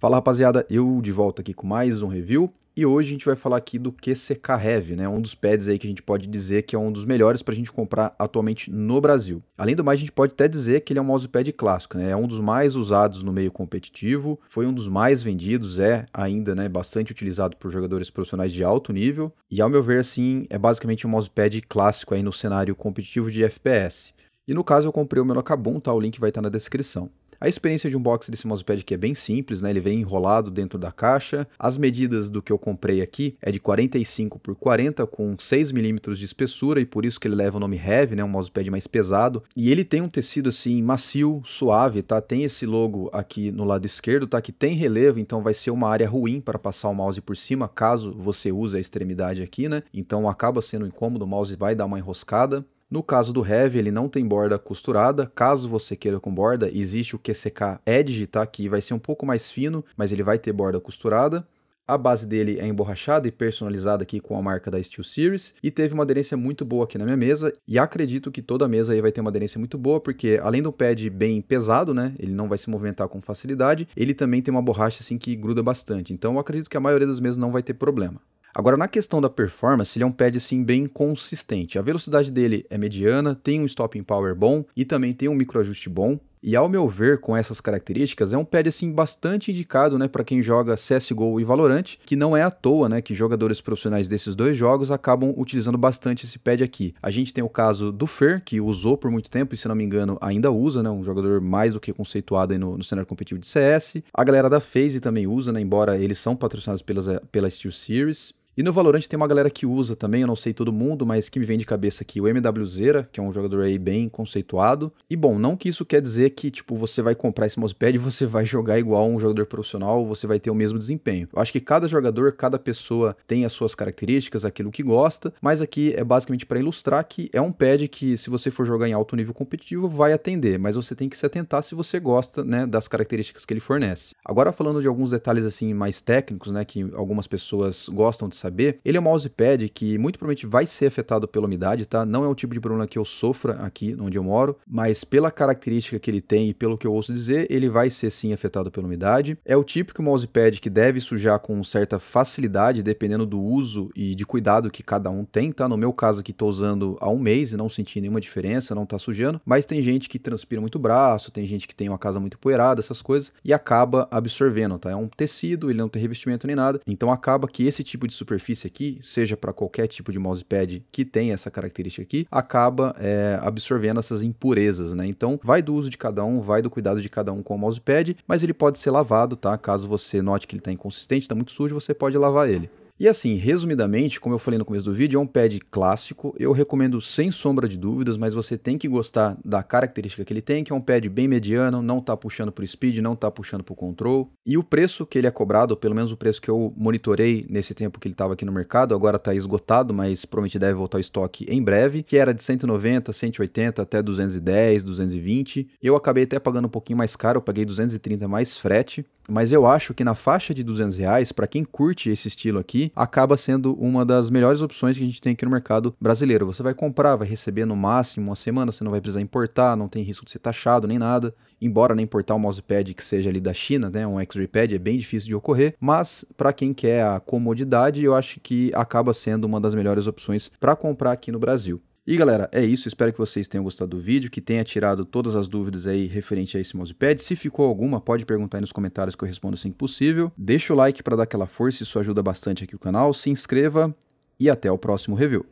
Fala rapaziada, eu de volta aqui com mais um review e hoje a gente vai falar aqui do QCK Heavy, né? Um dos pads aí que a gente pode dizer que é um dos melhores para a gente comprar atualmente no Brasil. Além do mais, a gente pode até dizer que ele é um mousepad clássico, né? É um dos mais usados no meio competitivo, foi um dos mais vendidos, é ainda, né? Bastante utilizado por jogadores profissionais de alto nível e, ao meu ver, assim, é basicamente um mousepad clássico aí no cenário competitivo de FPS. E no caso eu comprei o meu no tá? O link vai estar tá na descrição. A experiência de unboxing desse mousepad aqui é bem simples, né? Ele vem enrolado dentro da caixa. As medidas do que eu comprei aqui é de 45 por 40 com 6 milímetros de espessura e por isso que ele leva o nome Heavy, né? Um mousepad mais pesado. E ele tem um tecido assim macio, suave, tá? Tem esse logo aqui no lado esquerdo, tá? Que tem relevo, então vai ser uma área ruim para passar o mouse por cima, caso você use a extremidade aqui, né? Então acaba sendo incômodo, o mouse vai dar uma enroscada. No caso do Heavy, ele não tem borda costurada. Caso você queira com borda, existe o QCK Edge, tá? Que vai ser um pouco mais fino, mas ele vai ter borda costurada. A base dele é emborrachada e personalizada aqui com a marca da Steel Series e teve uma aderência muito boa aqui na minha mesa e acredito que toda a mesa aí vai ter uma aderência muito boa porque além do pad bem pesado, né, ele não vai se movimentar com facilidade, ele também tem uma borracha assim que gruda bastante. Então eu acredito que a maioria das mesas não vai ter problema. Agora, na questão da performance, ele é um pad assim bem consistente. A velocidade dele é mediana, tem um stopping power bom e também tem um microajuste bom. E ao meu ver, com essas características, é um pad assim bastante indicado, né, para quem joga CS:GO e Valorant, que não é à toa, né, que jogadores profissionais desses dois jogos acabam utilizando bastante esse pad aqui. A gente tem o caso do Fer, que usou por muito tempo e se não me engano ainda usa, né, um jogador mais do que conceituado no, no, cenário competitivo de CS. A galera da FaZe também usa, né, embora eles são patrocinados pelas, eh, pela Steel Series. E no Valorant tem uma galera que usa também, eu não sei todo mundo, mas que me vem de cabeça aqui o MW que é um jogador aí bem conceituado. E bom, não que isso quer dizer que, tipo, você vai comprar esse mousepad e você vai jogar igual um jogador profissional, você vai ter o mesmo desempenho. Eu acho que cada jogador, cada pessoa tem as suas características, aquilo que gosta, mas aqui é basicamente para ilustrar que é um pad que, se você for jogar em alto nível competitivo, vai atender, mas você tem que se atentar se você gosta, né, das características que ele fornece. Agora, falando de alguns detalhes, assim, mais técnicos, né, que algumas pessoas gostam de saber saber, ele é um mousepad que muito provavelmente vai ser afetado pela umidade, tá? Não é o tipo de problema que eu sofra aqui onde eu moro, mas pela característica que ele tem e pelo que eu ouço dizer, ele vai ser sim afetado pela umidade. É o típico mousepad que deve sujar com certa facilidade, dependendo do uso e de cuidado que cada um tem, tá? No meu caso aqui tô usando há um mês e não senti nenhuma diferença, não tá sujando, mas tem gente que transpira muito braço, tem gente que tem uma casa muito poeirada, essas coisas, e acaba absorvendo, tá? É um tecido, ele não tem revestimento nem nada, então acaba que esse tipo de superfície superfície aqui, seja para qualquer tipo de mousepad que tem essa característica aqui, acaba é, absorvendo essas impurezas, né? Então, vai do uso de cada um, vai do cuidado de cada um com o mousepad, mas ele pode ser lavado, tá? Caso você note que ele está inconsistente, está muito sujo, você pode lavar ele. E assim, resumidamente, como eu falei no começo do vídeo, é um pad clássico. Eu recomendo sem sombra de dúvidas, mas você tem que gostar da característica que ele tem, que é um pad bem mediano, não está puxando para o speed, não está puxando para o control. E o preço que ele é cobrado, pelo menos o preço que eu monitorei nesse tempo que ele estava aqui no mercado, agora está esgotado, mas provavelmente deve voltar ao estoque em breve, que era de 190, 180 até 210, 220. Eu acabei até pagando um pouquinho mais caro, eu paguei 230 mais frete mas eu acho que na faixa de 200 reais, para quem curte esse estilo aqui, acaba sendo uma das melhores opções que a gente tem aqui no mercado brasileiro. Você vai comprar, vai receber no máximo uma semana, você não vai precisar importar, não tem risco de ser taxado nem nada. Embora nem importar um mousepad que seja ali da China, né, um X-Ray Pad é bem difícil de ocorrer, mas para quem quer a comodidade, eu acho que acaba sendo uma das melhores opções para comprar aqui no Brasil. E galera, é isso. Espero que vocês tenham gostado do vídeo, que tenha tirado todas as dúvidas aí referente a esse mousepad. Se ficou alguma, pode perguntar aí nos comentários que eu respondo assim que possível. Deixa o like para dar aquela força, isso ajuda bastante aqui o canal. Se inscreva e até o próximo review.